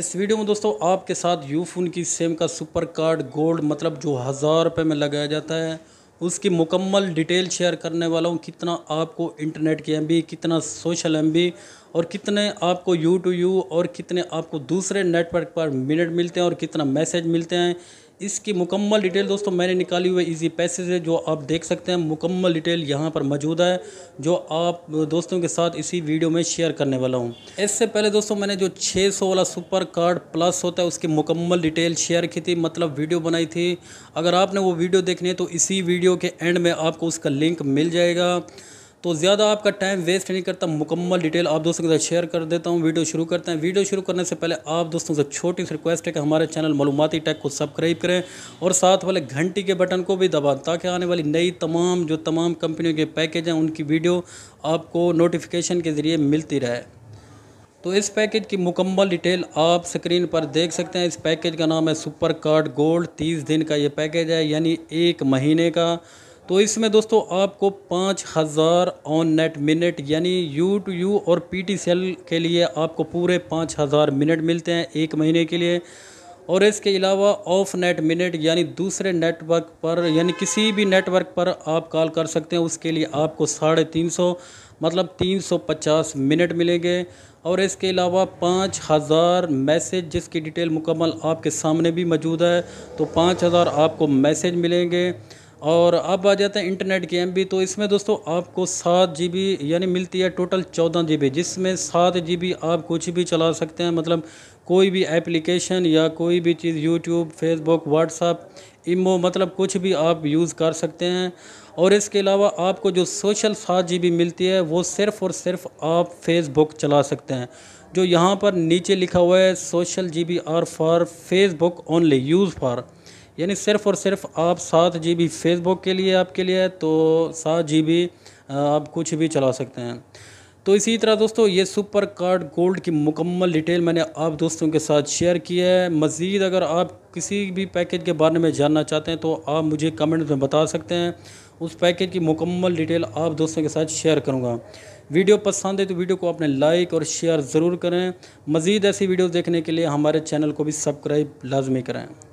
इस वीडियो में दोस्तों आपके साथ यूफोन की सेम का सुपर कार्ड गोल्ड मतलब जो हज़ार रुपये में लगाया जाता है उसकी मुकम्मल डिटेल शेयर करने वाला हूँ कितना आपको इंटरनेट की एम कितना सोशल एम और कितने आपको यू टू यू और कितने आपको दूसरे नेटवर्क पर मिनट मिलते हैं और कितना मैसेज मिलते हैं इसकी मुकम्मल डिटेल दोस्तों मैंने निकाली हुई इजी पैसे से जो आप देख सकते हैं मुकम्मल डिटेल यहाँ पर मौजूद है जो आप दोस्तों के साथ इसी वीडियो में शेयर करने वाला हूँ इससे पहले दोस्तों मैंने जो 600 वाला सुपर कार्ड प्लस होता है उसकी मुकम्मल डिटेल शेयर की थी मतलब वीडियो बनाई थी अगर आपने वो वीडियो देखनी है तो इसी वीडियो के एंड में आपको उसका लिंक मिल जाएगा तो ज़्यादा आपका टाइम वेस्ट नहीं करता मुकम्मल डिटेल आप दोस्तों के साथ शेयर कर देता हूँ वीडियो शुरू करते हैं वीडियो शुरू करने से पहले आप दोस्तों से छोटी सी रिक्वेस्ट है कि हमारे चैनल मलूमती टैक को सब्सक्राइब करें और साथ वाले घंटी के बटन को भी दबाएं ताकि आने वाली नई तमाम जो तमाम कंपनियों के पैकेज हैं उनकी वीडियो आपको नोटिफिकेशन के ज़रिए मिलती रहे तो इस पैकेज की मुकम्मल डिटेल आप स्क्रीन पर देख सकते हैं इस पैकेज का नाम है सुपर कार्ड गोल्ड तीस दिन का ये पैकेज है यानी एक महीने का तो इसमें दोस्तों आपको पाँच हज़ार ऑन नेट मिनट यानी यू टू यू और पी टी सेल के लिए आपको पूरे पाँच हज़ार मिनट मिलते हैं एक महीने के लिए और इसके अलावा ऑफ नेट मिनट यानी दूसरे नेटवर्क पर यानी किसी भी नेटवर्क पर आप कॉल कर सकते हैं उसके लिए आपको साढ़े तीन सौ मतलब तीन सौ पचास मिनट मिलेंगे और इसके अलावा पाँच हज़ार मैसेज जिसकी डिटेल मुकम्मल आपके सामने भी मौजूद है तो पाँच हज़ार आपको मैसेज मिलेंगे और अब आ जाते हैं इंटरनेट के एम तो इसमें दोस्तों आपको सात जी बी यानी मिलती है टोटल चौदह जी बी जिसमें सात जी बी आप कुछ भी चला सकते हैं मतलब कोई भी एप्लीकेशन या कोई भी चीज़ यूट्यूब फेसबुक व्हाट्सअप इमो मतलब कुछ भी आप यूज़ कर सकते हैं और इसके अलावा आपको जो सोशल सात जी बी मिलती है वो सिर्फ़ और सिर्फ आप फेसबुक चला सकते हैं जो यहाँ पर नीचे लिखा हुआ है social G B R for Facebook only use for यानी सिर्फ और सिर्फ आप सात जी बी फेसबुक के लिए आपके लिए तो सात जी बी आप कुछ भी चला सकते हैं तो इसी तरह दोस्तों ये सुपर कार्ड गोल्ड की मुकम्मल डिटेल मैंने आप दोस्तों के साथ शेयर की है मज़ीद अगर आप किसी भी पैकेज के बारे में जानना चाहते हैं तो आप मुझे कमेंट में बता सकते हैं उस पैकेज की मुकम्मल डिटेल आप दोस्तों के साथ शेयर करूँगा वीडियो पसंद है तो वीडियो को आपने लाइक और शेयर ज़रूर करें मज़ीद ऐसी वीडियो देखने के लिए हमारे चैनल को भी सब्सक्राइब लाजमी करें